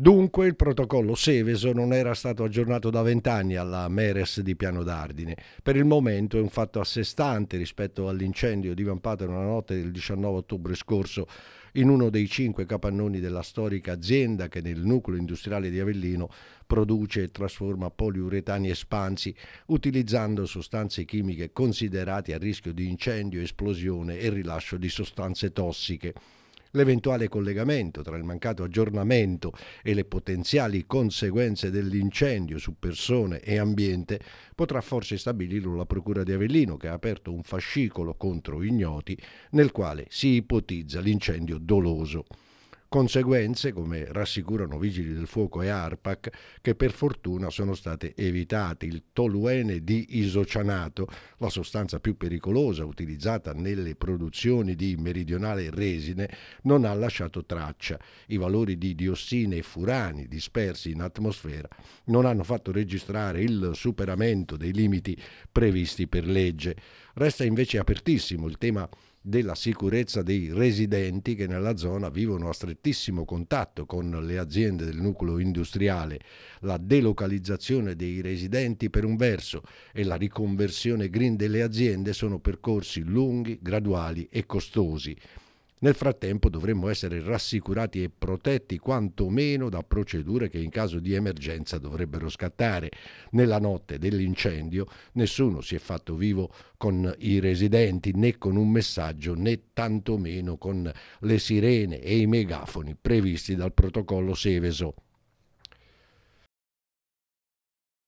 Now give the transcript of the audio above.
Dunque il protocollo Seveso non era stato aggiornato da vent'anni alla Meres di Piano d'Ardine. Per il momento è un fatto a sé stante rispetto all'incendio divampato nella notte del 19 ottobre scorso in uno dei cinque capannoni della storica azienda che nel nucleo industriale di Avellino produce e trasforma poliuretani espansi utilizzando sostanze chimiche considerate a rischio di incendio, esplosione e rilascio di sostanze tossiche. L'eventuale collegamento tra il mancato aggiornamento e le potenziali conseguenze dell'incendio su persone e ambiente potrà forse stabilirlo la Procura di Avellino che ha aperto un fascicolo contro ignoti nel quale si ipotizza l'incendio doloso conseguenze, come rassicurano Vigili del Fuoco e ARPAC, che per fortuna sono state evitate. Il toluene di isocianato, la sostanza più pericolosa utilizzata nelle produzioni di meridionale resine, non ha lasciato traccia. I valori di diossine e furani dispersi in atmosfera non hanno fatto registrare il superamento dei limiti previsti per legge. Resta invece apertissimo il tema della sicurezza dei residenti che nella zona vivono a strettissimo contatto con le aziende del nucleo industriale, la delocalizzazione dei residenti per un verso e la riconversione green delle aziende sono percorsi lunghi, graduali e costosi. Nel frattempo dovremmo essere rassicurati e protetti quantomeno da procedure che in caso di emergenza dovrebbero scattare. Nella notte dell'incendio nessuno si è fatto vivo con i residenti né con un messaggio né tantomeno con le sirene e i megafoni previsti dal protocollo Seveso.